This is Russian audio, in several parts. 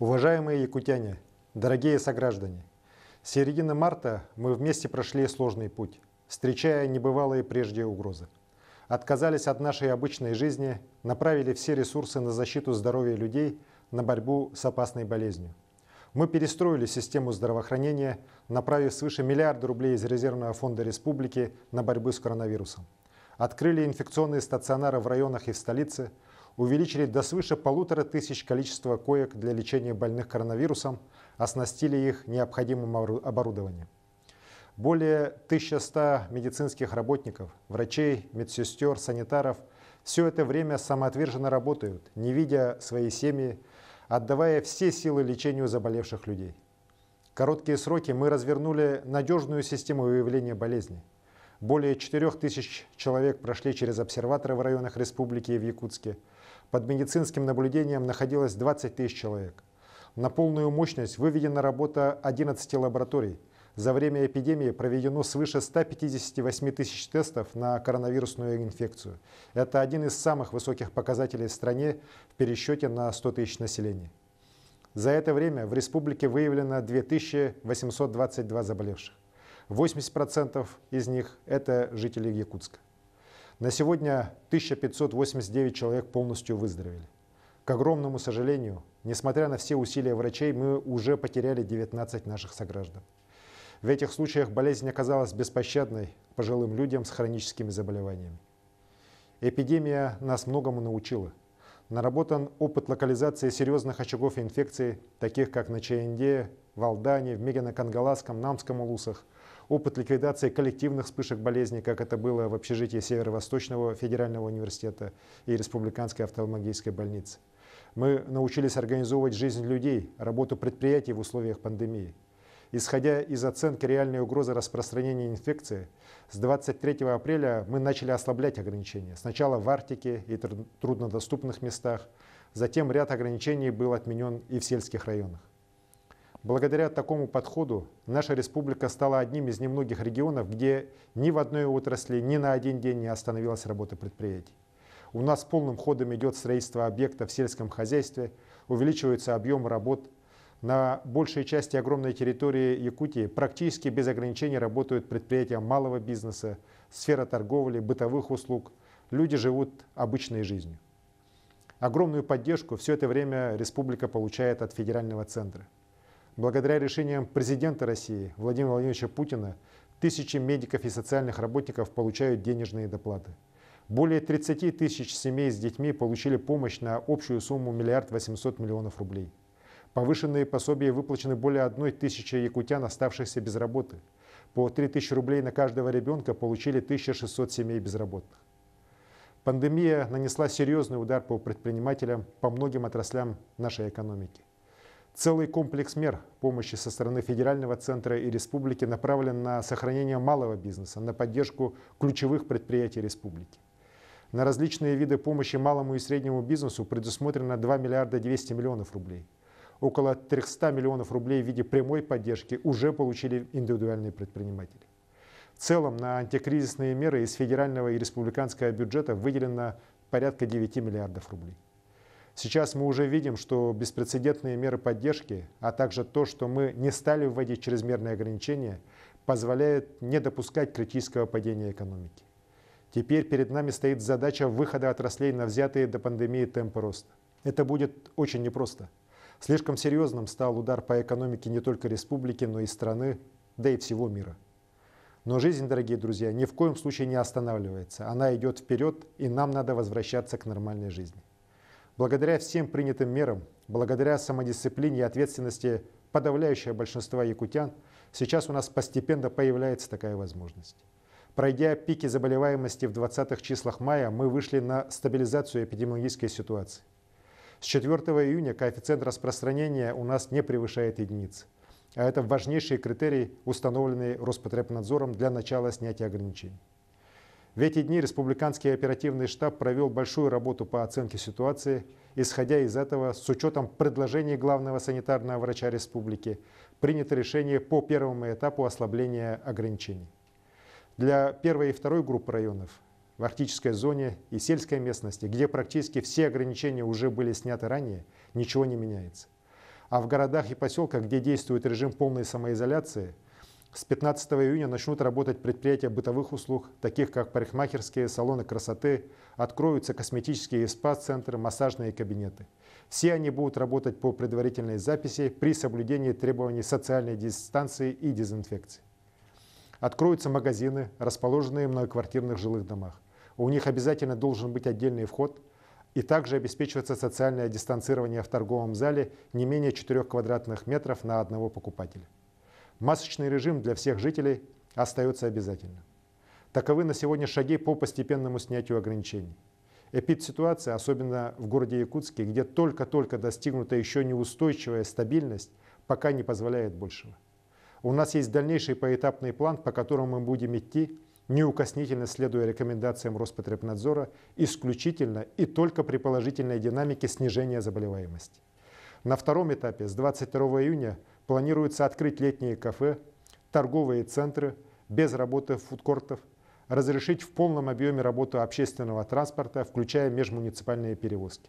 Уважаемые якутяне, дорогие сограждане, с середины марта мы вместе прошли сложный путь, встречая небывалые прежде угрозы. Отказались от нашей обычной жизни, направили все ресурсы на защиту здоровья людей, на борьбу с опасной болезнью. Мы перестроили систему здравоохранения, направив свыше миллиарда рублей из резервного фонда республики на борьбу с коронавирусом. Открыли инфекционные стационары в районах и в столице – увеличили до свыше полутора тысяч количество коек для лечения больных коронавирусом, оснастили их необходимым оборудованием. Более 1100 медицинских работников, врачей, медсестер, санитаров все это время самоотверженно работают, не видя своей семьи, отдавая все силы лечению заболевших людей. короткие сроки мы развернули надежную систему выявления болезни. Более 4000 человек прошли через обсерваторы в районах республики и в Якутске – под медицинским наблюдением находилось 20 тысяч человек. На полную мощность выведена работа 11 лабораторий. За время эпидемии проведено свыше 158 тысяч тестов на коронавирусную инфекцию. Это один из самых высоких показателей в стране в пересчете на 100 тысяч населения. За это время в республике выявлено 2822 заболевших. 80% из них – это жители Якутска. На сегодня 1589 человек полностью выздоровели. К огромному сожалению, несмотря на все усилия врачей, мы уже потеряли 19 наших сограждан. В этих случаях болезнь оказалась беспощадной к пожилым людям с хроническими заболеваниями. Эпидемия нас многому научила. Наработан опыт локализации серьезных очагов инфекции, таких как на ЧНД, в Алдане, в Мегино-Кангаласском, Намском улусах, опыт ликвидации коллективных вспышек болезней, как это было в общежитии Северо-Восточного федерального университета и Республиканской офтальмологической больницы. Мы научились организовывать жизнь людей, работу предприятий в условиях пандемии. Исходя из оценки реальной угрозы распространения инфекции, с 23 апреля мы начали ослаблять ограничения. Сначала в Арктике и труднодоступных местах, затем ряд ограничений был отменен и в сельских районах. Благодаря такому подходу наша республика стала одним из немногих регионов, где ни в одной отрасли ни на один день не остановилась работа предприятий. У нас полным ходом идет строительство объекта в сельском хозяйстве, увеличивается объем работ. На большей части огромной территории Якутии практически без ограничений работают предприятия малого бизнеса, сфера торговли, бытовых услуг. Люди живут обычной жизнью. Огромную поддержку все это время республика получает от федерального центра – Благодаря решениям президента России Владимира Владимировича Путина тысячи медиков и социальных работников получают денежные доплаты. Более 30 тысяч семей с детьми получили помощь на общую сумму миллиард 800 миллионов рублей. Повышенные пособия выплачены более одной тысячи якутян, оставшихся без работы. По 3 тысячи рублей на каждого ребенка получили 1600 семей безработных. Пандемия нанесла серьезный удар по предпринимателям по многим отраслям нашей экономики. Целый комплекс мер помощи со стороны федерального центра и республики направлен на сохранение малого бизнеса, на поддержку ключевых предприятий республики. На различные виды помощи малому и среднему бизнесу предусмотрено 2 миллиарда 200 миллионов рублей. Около 300 миллионов рублей в виде прямой поддержки уже получили индивидуальные предприниматели. В целом на антикризисные меры из федерального и республиканского бюджета выделено порядка 9 миллиардов рублей. Сейчас мы уже видим, что беспрецедентные меры поддержки, а также то, что мы не стали вводить чрезмерные ограничения, позволяет не допускать критического падения экономики. Теперь перед нами стоит задача выхода отраслей на взятые до пандемии темпы роста. Это будет очень непросто. Слишком серьезным стал удар по экономике не только республики, но и страны, да и всего мира. Но жизнь, дорогие друзья, ни в коем случае не останавливается. Она идет вперед, и нам надо возвращаться к нормальной жизни. Благодаря всем принятым мерам, благодаря самодисциплине и ответственности подавляющего большинства якутян, сейчас у нас постепенно появляется такая возможность. Пройдя пики заболеваемости в 20-х числах мая, мы вышли на стабилизацию эпидемиологической ситуации. С 4 июня коэффициент распространения у нас не превышает единицы. А это важнейший критерий, установленный Роспотребнадзором для начала снятия ограничений. В эти дни Республиканский оперативный штаб провел большую работу по оценке ситуации, исходя из этого, с учетом предложений главного санитарного врача республики, принято решение по первому этапу ослабления ограничений. Для первой и второй групп районов в арктической зоне и сельской местности, где практически все ограничения уже были сняты ранее, ничего не меняется. А в городах и поселках, где действует режим полной самоизоляции – с 15 июня начнут работать предприятия бытовых услуг, таких как парикмахерские, салоны красоты, откроются косметические и спа-центры, массажные кабинеты. Все они будут работать по предварительной записи при соблюдении требований социальной дистанции и дезинфекции. Откроются магазины, расположенные в многоквартирных жилых домах. У них обязательно должен быть отдельный вход, и также обеспечивается социальное дистанцирование в торговом зале не менее 4 квадратных метров на одного покупателя масочный режим для всех жителей остается обязательным. Таковы на сегодня шаги по постепенному снятию ограничений. Эпид-ситуация, особенно в городе Якутске, где только-только достигнута еще неустойчивая стабильность, пока не позволяет большего. У нас есть дальнейший поэтапный план, по которому мы будем идти, неукоснительно следуя рекомендациям Роспотребнадзора, исключительно и только при положительной динамике снижения заболеваемости. На втором этапе с 22 июня – Планируется открыть летние кафе, торговые центры, без работы фудкортов, разрешить в полном объеме работу общественного транспорта, включая межмуниципальные перевозки.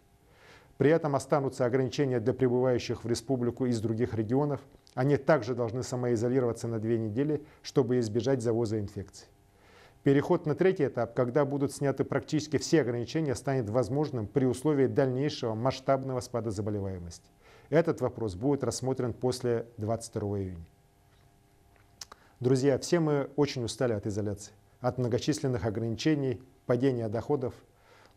При этом останутся ограничения для прибывающих в республику из других регионов. Они также должны самоизолироваться на две недели, чтобы избежать завоза инфекций. Переход на третий этап, когда будут сняты практически все ограничения, станет возможным при условии дальнейшего масштабного спада заболеваемости. Этот вопрос будет рассмотрен после 22 июня. Друзья, все мы очень устали от изоляции, от многочисленных ограничений, падения доходов.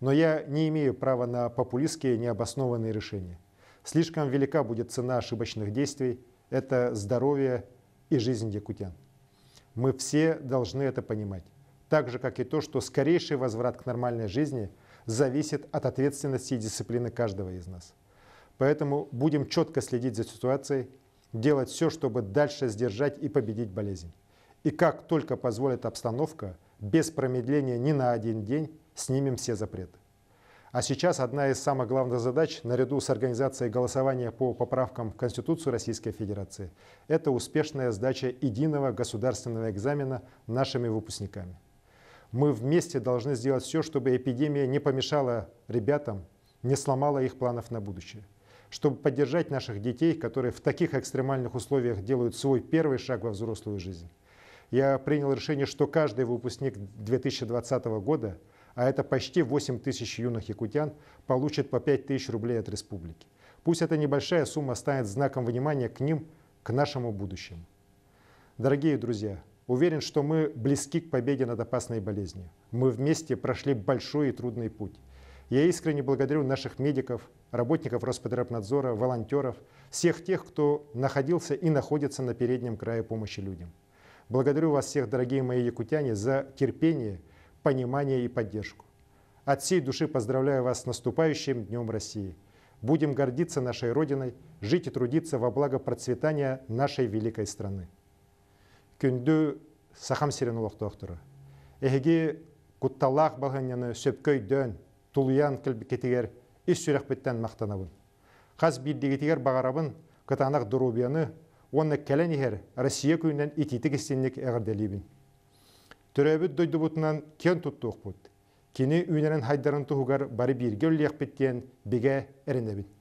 Но я не имею права на популистские необоснованные решения. Слишком велика будет цена ошибочных действий. Это здоровье и жизнь якутян. Мы все должны это понимать. Так же, как и то, что скорейший возврат к нормальной жизни зависит от ответственности и дисциплины каждого из нас. Поэтому будем четко следить за ситуацией, делать все, чтобы дальше сдержать и победить болезнь. И как только позволит обстановка, без промедления ни на один день снимем все запреты. А сейчас одна из самых главных задач, наряду с организацией голосования по поправкам в Конституцию Российской Федерации, это успешная сдача единого государственного экзамена нашими выпускниками. Мы вместе должны сделать все, чтобы эпидемия не помешала ребятам, не сломала их планов на будущее чтобы поддержать наших детей, которые в таких экстремальных условиях делают свой первый шаг во взрослую жизнь. Я принял решение, что каждый выпускник 2020 года, а это почти 8 тысяч юных якутян, получит по 5 тысяч рублей от республики. Пусть эта небольшая сумма станет знаком внимания к ним, к нашему будущему. Дорогие друзья, уверен, что мы близки к победе над опасной болезнью. Мы вместе прошли большой и трудный путь. Я искренне благодарю наших медиков, работников Роспотребнадзора, волонтеров, всех тех, кто находился и находится на переднем крае помощи людям. Благодарю вас всех, дорогие мои якутяне, за терпение, понимание и поддержку. От всей души поздравляю вас с наступающим Днем России. Будем гордиться нашей Родиной, жить и трудиться во благо процветания нашей великой страны. Күнді сахам сирен ұлақты ақтыры. Әхеге құтталақ бағаняны сөпкөй дөң, тулуян кілбі кетігер іс сүрек біттен мақтанабын. Қаз бірдегетігер бағарабын қытанақ дұрубияны, оны кәлен егер Россия күйінен итетік істеннек әғірделейбін. Түрәбіт дойды бұтынан кен тұтты ұқпыт. Кені үйінерін хайдарын тұғығар бары бірге өлі екпеттен беге әрінебін.